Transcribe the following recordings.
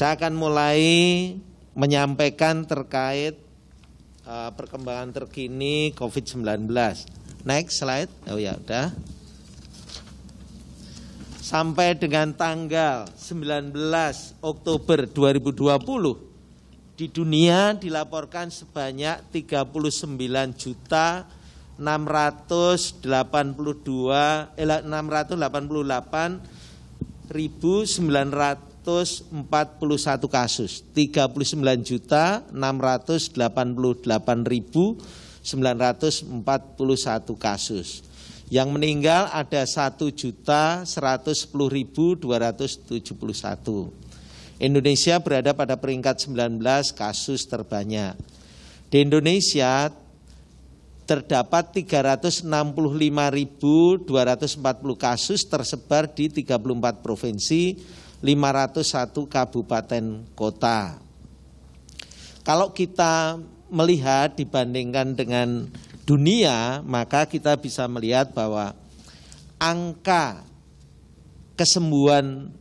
Saya akan mulai menyampaikan terkait uh, perkembangan terkini COVID-19. Next slide. Oh ya, udah. Sampai dengan tanggal 19 Oktober 2020 di dunia dilaporkan sebanyak 39 juta 682 eh, 688 141 kasus, 39 juta 688.941 941 kasus. Yang meninggal ada 1 juta 110.271. Indonesia berada pada peringkat 19 kasus terbanyak. Di Indonesia terdapat 365.240 kasus tersebar di 34 provinsi 501 kabupaten kota. Kalau kita melihat dibandingkan dengan dunia, maka kita bisa melihat bahwa angka kesembuhan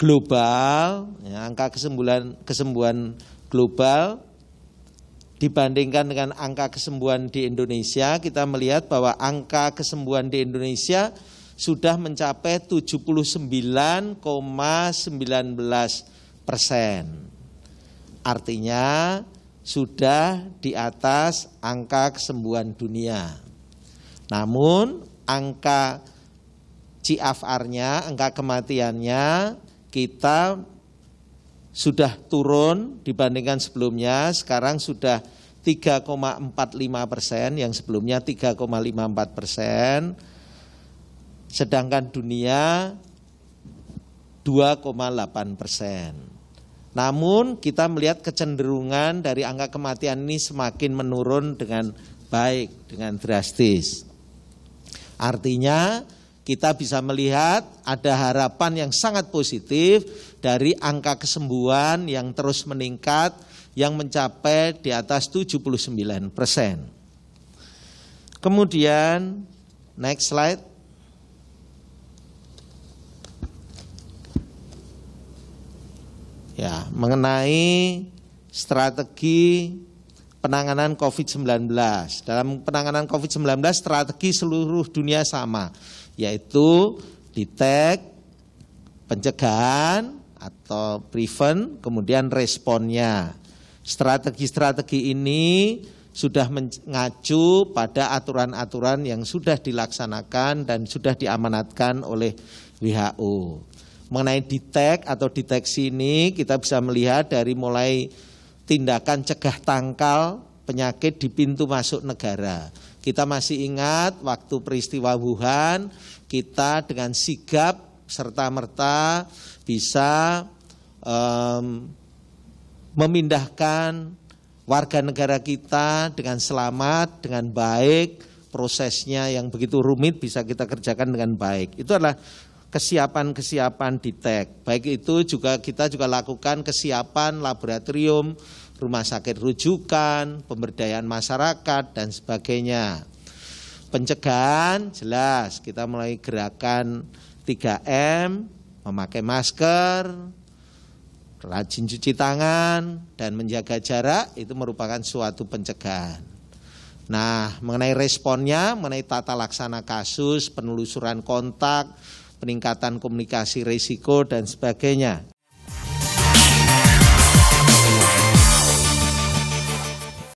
global, ya, angka kesembuhan kesembuhan global dibandingkan dengan angka kesembuhan di Indonesia, kita melihat bahwa angka kesembuhan di Indonesia sudah mencapai 79,19 persen. Artinya sudah di atas angka kesembuhan dunia. Namun angka CFR-nya, angka kematiannya kita sudah turun dibandingkan sebelumnya, sekarang sudah 3,45 persen, yang sebelumnya 3,54 persen Sedangkan dunia 2,8 persen. Namun kita melihat kecenderungan dari angka kematian ini semakin menurun dengan baik, dengan drastis. Artinya kita bisa melihat ada harapan yang sangat positif dari angka kesembuhan yang terus meningkat yang mencapai di atas 79 persen. Kemudian next slide. ya mengenai strategi penanganan COVID-19. Dalam penanganan COVID-19 strategi seluruh dunia sama, yaitu detect, pencegahan atau prevent, kemudian responnya. Strategi-strategi ini sudah mengacu pada aturan-aturan yang sudah dilaksanakan dan sudah diamanatkan oleh WHO mengenai detek atau deteksi ini kita bisa melihat dari mulai tindakan cegah tangkal penyakit di pintu masuk negara. Kita masih ingat waktu peristiwa Wuhan, kita dengan sigap serta merta bisa um, memindahkan warga negara kita dengan selamat, dengan baik, prosesnya yang begitu rumit bisa kita kerjakan dengan baik. Itu adalah kesiapan-kesiapan di tag. Baik itu juga kita juga lakukan kesiapan laboratorium, rumah sakit rujukan, pemberdayaan masyarakat dan sebagainya. Pencegahan jelas kita mulai gerakan 3M, memakai masker, rajin cuci tangan dan menjaga jarak itu merupakan suatu pencegahan. Nah, mengenai responnya, mengenai tata laksana kasus, penelusuran kontak, peningkatan komunikasi risiko dan sebagainya